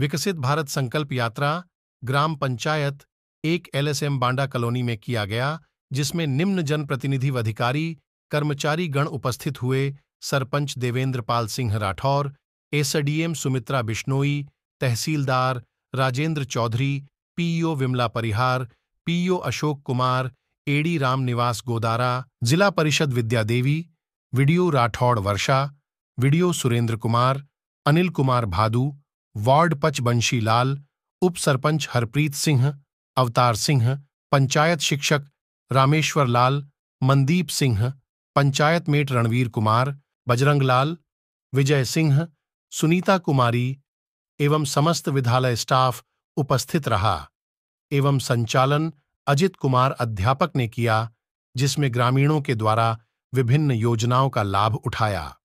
विकसित भारत संकल्प यात्रा ग्राम पंचायत एक एलएसएम बांडा कॉलोनी में किया गया जिसमें निम्न जनप्रतिनिधि अधिकारी कर्मचारी गण उपस्थित हुए sarpanch Devendra Pal Singh Rathore SDM Sumitra Bishnoi tehsildar Rajendra Chaudhary PEO Vimla Parihar PEO Ashok Kumar AD Ramniwas Godara Zila Parishad Vidya Devi VDO Rathore Varsha VDO Surendra Kumar Anil Kumar Bhadu ward पच बंशी लाल उप सरपंच हरप्रीत सिंह अवतार सिंह पंचायत शिक्षक रामेश्वर लाल मनदीप सिंह पंचायत मेट रणवीर कुमार बजरंग लाल विजय सिंह सुनीता कुमारी एवं समस्त विद्यालय स्टाफ उपस्थित रहा एवं संचालन अजित कुमार अध्यापक ने किया जिसमें ग्रामीणों के द्वारा विभिन्न योजनाओं का लाभ उठाया